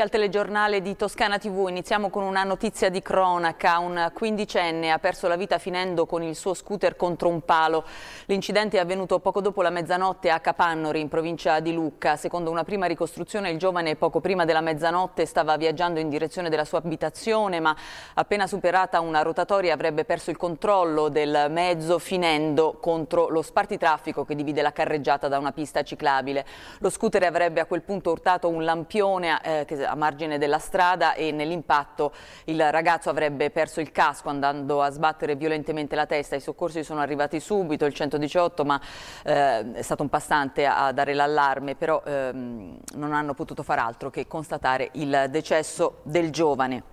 al telegiornale di Toscana TV iniziamo con una notizia di cronaca. Un quindicenne ha perso la vita finendo con il suo scooter contro un palo. L'incidente è avvenuto poco dopo la mezzanotte a Capannori, in provincia di Lucca. Secondo una prima ricostruzione, il giovane poco prima della mezzanotte stava viaggiando in direzione della sua abitazione, ma appena superata una rotatoria avrebbe perso il controllo del mezzo finendo contro lo spartitraffico che divide la carreggiata da una pista ciclabile. Lo scooter avrebbe a quel punto urtato un lampione eh, che a margine della strada e nell'impatto il ragazzo avrebbe perso il casco andando a sbattere violentemente la testa. I soccorsi sono arrivati subito, il 118, ma eh, è stato un passante a dare l'allarme, però ehm, non hanno potuto far altro che constatare il decesso del giovane.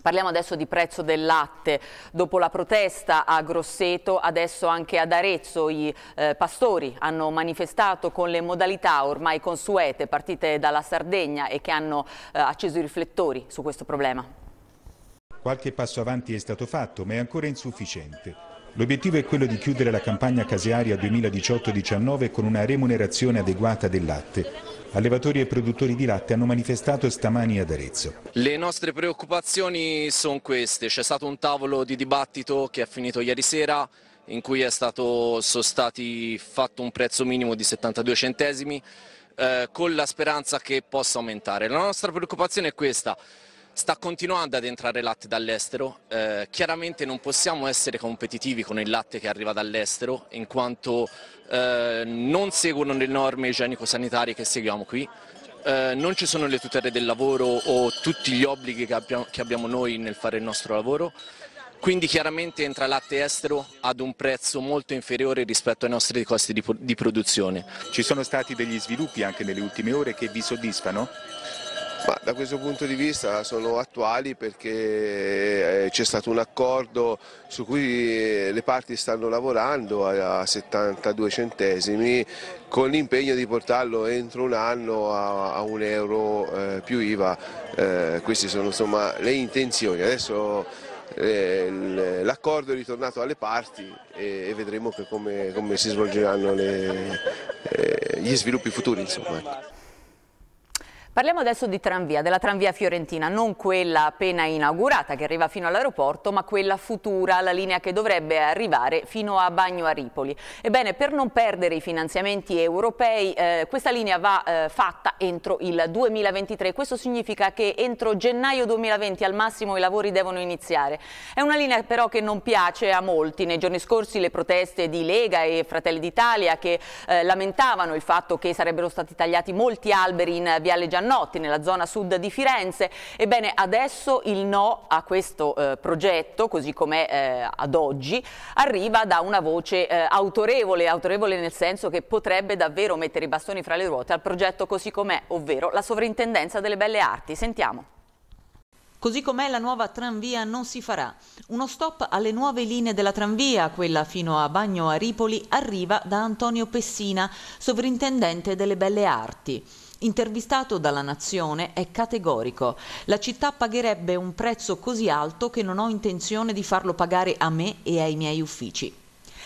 Parliamo adesso di prezzo del latte. Dopo la protesta a Grosseto, adesso anche ad Arezzo i eh, pastori hanno manifestato con le modalità ormai consuete partite dalla Sardegna e che hanno eh, acceso i riflettori su questo problema. Qualche passo avanti è stato fatto, ma è ancora insufficiente. L'obiettivo è quello di chiudere la campagna casearia 2018-19 con una remunerazione adeguata del latte. Allevatori e produttori di latte hanno manifestato stamani ad Arezzo. Le nostre preoccupazioni sono queste. C'è stato un tavolo di dibattito che è finito ieri sera in cui è stato stati fatto un prezzo minimo di 72 centesimi eh, con la speranza che possa aumentare. La nostra preoccupazione è questa. Sta continuando ad entrare latte dall'estero, eh, chiaramente non possiamo essere competitivi con il latte che arriva dall'estero in quanto eh, non seguono le norme igienico-sanitarie che seguiamo qui, eh, non ci sono le tutele del lavoro o tutti gli obblighi che abbiamo, che abbiamo noi nel fare il nostro lavoro, quindi chiaramente entra latte estero ad un prezzo molto inferiore rispetto ai nostri costi di, di produzione. Ci sono stati degli sviluppi anche nelle ultime ore che vi soddisfano? Ma da questo punto di vista sono attuali perché eh, c'è stato un accordo su cui eh, le parti stanno lavorando a 72 centesimi con l'impegno di portarlo entro un anno a, un euro eh, più IVA. queste sono insomma le intenzioni. Adesso l'accordo è ritornato alle parti e, vedremo come, si svolgeranno gli sviluppi futuri. Insomma. Parliamo adesso di tranvia, della tranvia fiorentina, non quella appena inaugurata che arriva fino all'aeroporto, ma quella futura, la linea che dovrebbe arrivare fino a Bagno a Ripoli. Ebbene, per non perdere i finanziamenti europei, eh, questa linea va eh, fatta entro il 2023. Questo significa che entro gennaio 2020 al massimo i lavori devono iniziare. È una linea però che non piace a molti. Nei giorni scorsi le proteste di Lega e Fratelli d'Italia che eh, lamentavano il fatto che sarebbero stati tagliati molti alberi in Viale Gianni Giannotti nella zona sud di Firenze. Ebbene, adesso il no a questo eh, progetto, così com'è eh, ad oggi, arriva da una voce eh, autorevole, autorevole nel senso che potrebbe davvero mettere i bastoni fra le ruote al progetto così com'è, ovvero la sovrintendenza delle belle arti. Sentiamo. Così com'è la nuova tranvia non si farà. Uno stop alle nuove linee della tranvia, quella fino a Bagno a Ripoli, arriva da Antonio Pessina, sovrintendente delle Belle Arti intervistato dalla Nazione, è categorico. La città pagherebbe un prezzo così alto che non ho intenzione di farlo pagare a me e ai miei uffici.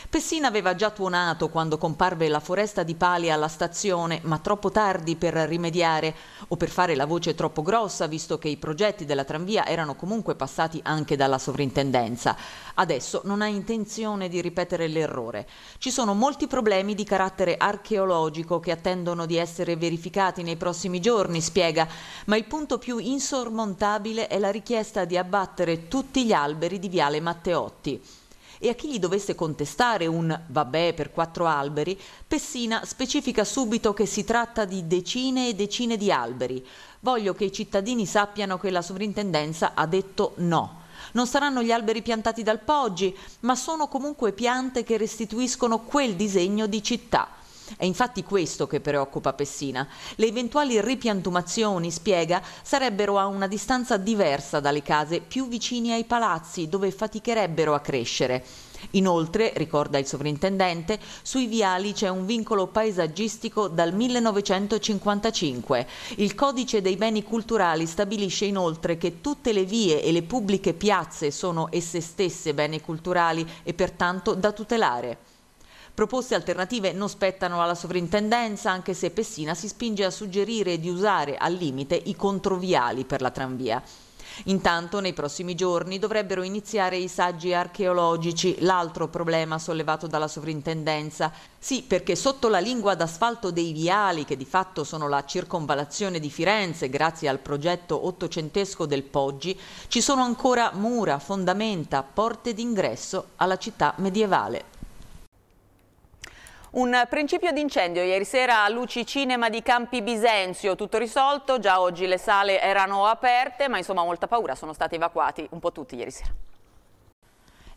Pessina aveva già tuonato quando comparve la foresta di pali alla stazione, ma troppo tardi per rimediare o per fare la voce troppo grossa, visto che i progetti della tranvia erano comunque passati anche dalla sovrintendenza. Adesso non ha intenzione di ripetere l'errore. Ci sono molti problemi di carattere archeologico che attendono di essere verificati nei prossimi giorni, spiega, ma il punto più insormontabile è la richiesta di abbattere tutti gli alberi di Viale Matteotti e a chi gli dovesse contestare un vabbè per quattro alberi, Pessina specifica subito che si tratta di decine e decine di alberi. Voglio che i cittadini sappiano che la sovrintendenza ha detto no. Non saranno gli alberi piantati dal Poggi, ma sono comunque piante che restituiscono quel disegno di città è infatti questo che preoccupa Pessina. Le eventuali ripiantumazioni, spiega, sarebbero a una distanza diversa dalle case, più vicini ai palazzi, dove faticherebbero a crescere. Inoltre, ricorda il sovrintendente, sui viali c'è un vincolo paesaggistico dal 1955. Il codice dei beni culturali stabilisce inoltre che tutte le vie e le pubbliche piazze sono esse stesse beni culturali e pertanto da tutelare. Proposte alternative non spettano alla sovrintendenza, anche se Pessina si spinge a suggerire di usare al limite i controviali per la tranvia. Intanto nei prossimi giorni dovrebbero iniziare i saggi archeologici, l'altro problema sollevato dalla sovrintendenza. Sì, perché sotto la lingua d'asfalto dei viali, che di fatto sono la circonvalazione di Firenze grazie al progetto ottocentesco del Poggi, ci sono ancora mura, fondamenta, porte d'ingresso alla città medievale. Un principio d'incendio ieri sera a Luci Cinema di Campi Bisenzio, tutto risolto, già oggi le sale erano aperte, ma insomma molta paura, sono stati evacuati un po' tutti ieri sera.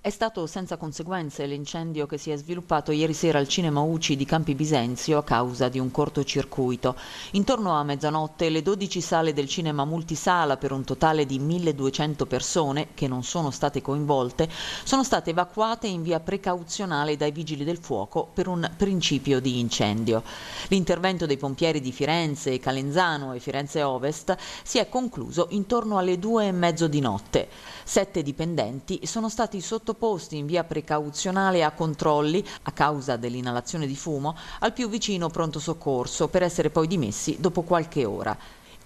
È stato senza conseguenze l'incendio che si è sviluppato ieri sera al cinema UCI di Campi Bisenzio a causa di un cortocircuito. Intorno a mezzanotte le 12 sale del cinema multisala per un totale di 1200 persone che non sono state coinvolte sono state evacuate in via precauzionale dai vigili del fuoco per un principio di incendio. L'intervento dei pompieri di Firenze, Calenzano e Firenze Ovest si è concluso intorno alle due e mezzo di notte. Sette dipendenti sono stati sottoposti sottoposti in via precauzionale a controlli a causa dell'inalazione di fumo al più vicino pronto soccorso per essere poi dimessi dopo qualche ora.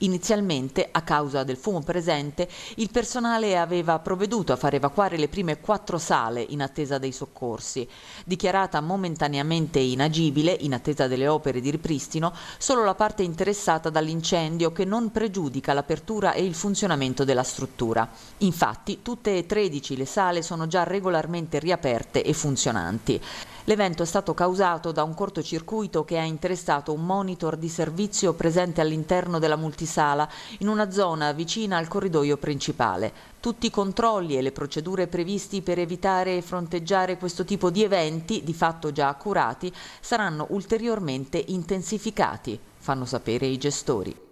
Inizialmente, a causa del fumo presente, il personale aveva provveduto a far evacuare le prime quattro sale in attesa dei soccorsi. Dichiarata momentaneamente inagibile, in attesa delle opere di ripristino, solo la parte interessata dall'incendio che non pregiudica l'apertura e il funzionamento della struttura. Infatti, tutte e 13 le sale sono già regolarmente riaperte e funzionanti. L'evento è stato causato da un cortocircuito che ha interessato un monitor di servizio presente all'interno della multisala in una zona vicina al corridoio principale. Tutti i controlli e le procedure previsti per evitare e fronteggiare questo tipo di eventi, di fatto già accurati, saranno ulteriormente intensificati, fanno sapere i gestori.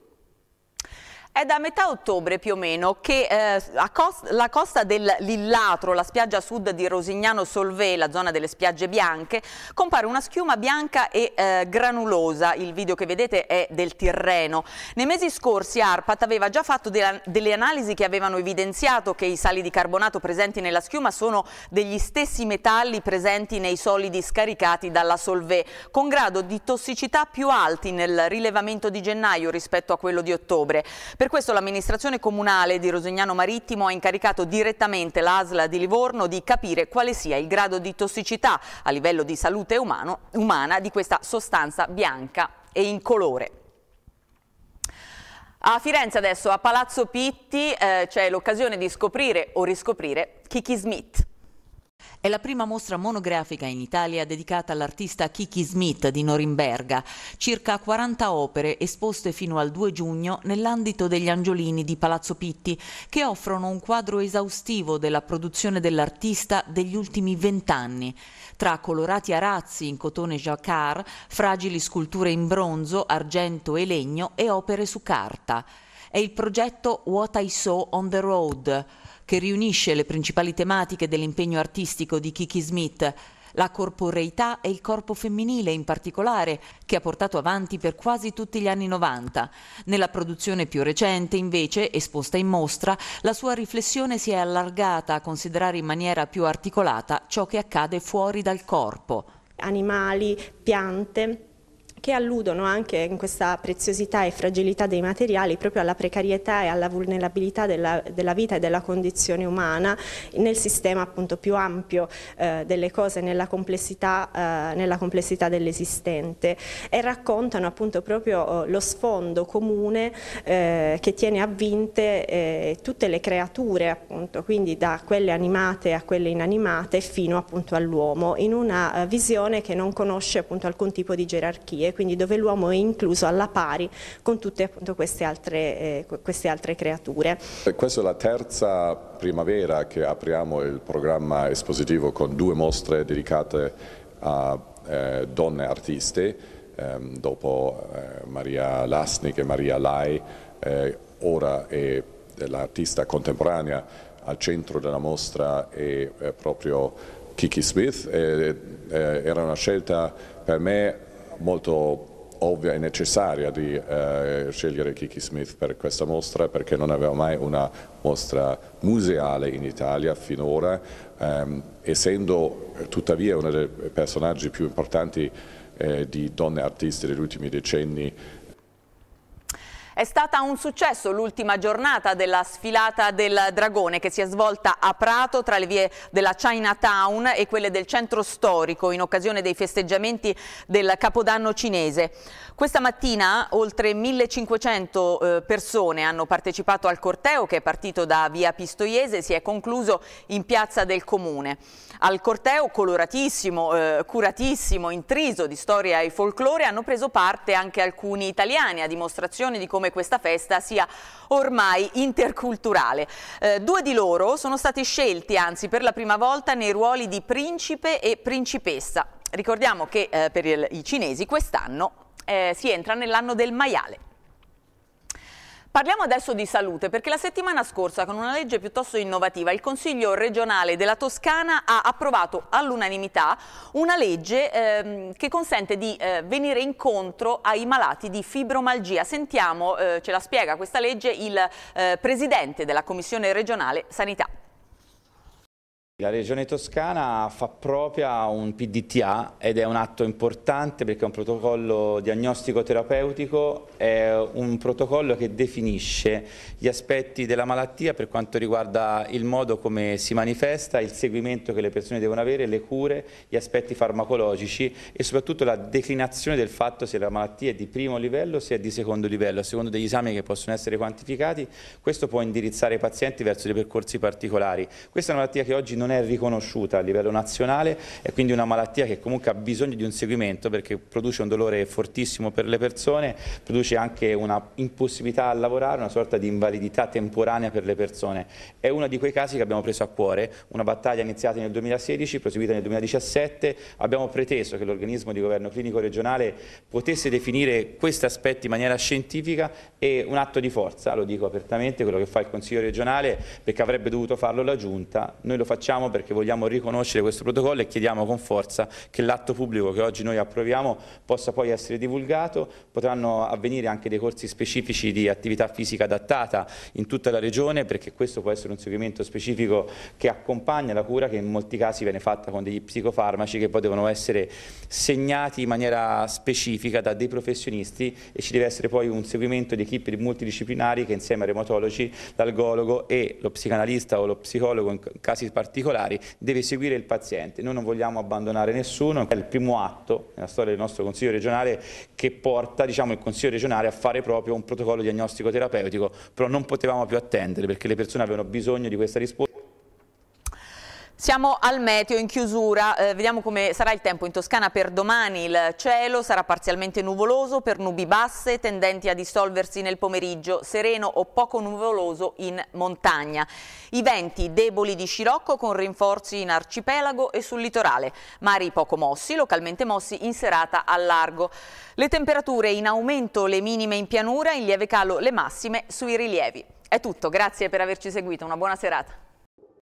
È da metà ottobre più o meno che eh, la, costa, la, costa del Lillatro, la spiaggia sud di Rosignano Solvè, la zona delle spiagge bianche, compare una schiuma bianca e eh, granulosa. Il video che vedete è del Tirreno. Nei mesi scorsi ARPAT aveva già fatto de delle analisi che avevano evidenziato che i sali di carbonato presenti nella schiuma sono degli stessi metalli presenti nei solidi scaricati dalla Solvè, con grado di tossicità più alti nel rilevamento di gennaio rispetto a quello di ottobre. Per questo l'amministrazione comunale di Rosignano Marittimo ha incaricato direttamente l'ASLA di Livorno di capire quale sia il grado di tossicità a livello di salute umano, umana di questa sostanza bianca e incolore. A Firenze adesso, a Palazzo Pitti, eh, c'è l'occasione di scoprire o riscoprire Kiki Smith. È la prima mostra monografica in Italia dedicata all'artista Kiki Smith di Norimberga. Circa 40 opere esposte fino al 2 giugno nell'ambito degli Angiolini di Palazzo Pitti, che offrono un quadro esaustivo della produzione dell'artista degli ultimi vent'anni. Tra colorati arazzi in cotone jacquard, fragili sculture in bronzo, argento e legno e opere su carta. È il progetto What I Saw on the Road, che riunisce le principali tematiche dell'impegno artistico di Kiki Smith, la corporeità e il corpo femminile in particolare, che ha portato avanti per quasi tutti gli anni 90. Nella produzione più recente, invece, esposta in mostra, la sua riflessione si è allargata a considerare in maniera più articolata ciò che accade fuori dal corpo. Animali, piante, che alludono anche in questa preziosità e fragilità dei materiali proprio alla precarietà e alla vulnerabilità della, della vita e della condizione umana nel sistema appunto più ampio eh, delle cose, nella complessità, eh, complessità dell'esistente e raccontano appunto proprio oh, lo sfondo comune eh, che tiene avvinte eh, tutte le creature appunto, quindi da quelle animate a quelle inanimate fino appunto all'uomo in una eh, visione che non conosce appunto alcun tipo di gerarchie femminile, quindi dove l'uomo è incluso alla pari con tutte appunto, queste, altre, eh, queste altre creature. E eh, questa è la terza primavera che apriamo il programma espositivo con due mostre dedicate a eh, donne artiste, ehm, dopo eh, Maria Lasnik e Maria Lai, eh, ora è l'artista contemporanea al centro della mostra è eh, proprio Kiki Smith, era una scelta per me molto ovvia e necessaria di eh, scegliere Kiki Smith per questa mostra perché non aveva mai una mostra museale in Italia finora, ehm, essendo eh, tuttavia uno dei personaggi più importanti eh, di donne artiste degli ultimi decenni è stata un successo l'ultima giornata della sfilata del Dragone che si è svolta a Prato tra le vie della Chinatown e quelle del centro storico in occasione dei festeggiamenti del Capodanno cinese. Questa mattina oltre 1500 eh, persone hanno partecipato al corteo che è partito da via Pistoiese e si è concluso in piazza del Comune. Al corteo coloratissimo, eh, curatissimo, intriso di storia e folklore hanno preso parte anche alcuni italiani a dimostrazione di come questa festa sia ormai interculturale. Eh, due di loro sono stati scelti anzi per la prima volta nei ruoli di principe e principessa. Ricordiamo che eh, per il, i cinesi quest'anno eh, si entra nell'anno del maiale. Parliamo adesso di salute perché la settimana scorsa con una legge piuttosto innovativa il Consiglio regionale della Toscana ha approvato all'unanimità una legge ehm, che consente di eh, venire incontro ai malati di fibromalgia. Sentiamo, eh, ce la spiega questa legge, il eh, Presidente della Commissione regionale Sanità. La Regione Toscana fa propria un PDTA ed è un atto importante perché è un protocollo diagnostico-terapeutico, è un protocollo che definisce gli aspetti della malattia per quanto riguarda il modo come si manifesta, il seguimento che le persone devono avere, le cure, gli aspetti farmacologici e soprattutto la declinazione del fatto se la malattia è di primo livello o se è di secondo livello. A secondo degli esami che possono essere quantificati, questo può indirizzare i pazienti verso dei percorsi particolari. Questa è una malattia che oggi non non è riconosciuta a livello nazionale, è quindi una malattia che comunque ha bisogno di un seguimento perché produce un dolore fortissimo per le persone, produce anche una impossibilità a lavorare, una sorta di invalidità temporanea per le persone. È uno di quei casi che abbiamo preso a cuore, una battaglia iniziata nel 2016, proseguita nel 2017, abbiamo preteso che l'organismo di governo clinico regionale potesse definire questi aspetti in maniera scientifica e un atto di forza, lo dico apertamente, quello che fa il Consiglio regionale, perché avrebbe dovuto farlo la Giunta, noi lo facciamo chiediamo perché vogliamo riconoscere questo protocollo e chiediamo con forza che l'atto pubblico che oggi noi approviamo possa poi essere divulgato, potranno avvenire anche dei corsi specifici di attività fisica adattata in tutta la regione perché questo può essere un seguimento specifico che accompagna la cura che in molti casi viene fatta con degli psicofarmaci che poi devono essere segnati in maniera specifica da dei professionisti e ci deve essere poi un seguimento di equipe multidisciplinari che insieme a reumatologi, l'algologo e lo psicanalista o lo psicologo in casi particolari particolari deve seguire il paziente. Noi non vogliamo abbandonare nessuno, è il primo atto nella storia del nostro Consiglio regionale che porta diciamo, il Consiglio regionale a fare proprio un protocollo diagnostico terapeutico, però non potevamo più attendere perché le persone avevano bisogno di questa risposta. Siamo al meteo in chiusura, eh, vediamo come sarà il tempo in Toscana per domani. Il cielo sarà parzialmente nuvoloso per nubi basse tendenti a dissolversi nel pomeriggio, sereno o poco nuvoloso in montagna. I venti deboli di scirocco con rinforzi in arcipelago e sul litorale, mari poco mossi, localmente mossi in serata a largo. Le temperature in aumento, le minime in pianura, in lieve calo le massime sui rilievi. È tutto, grazie per averci seguito, una buona serata.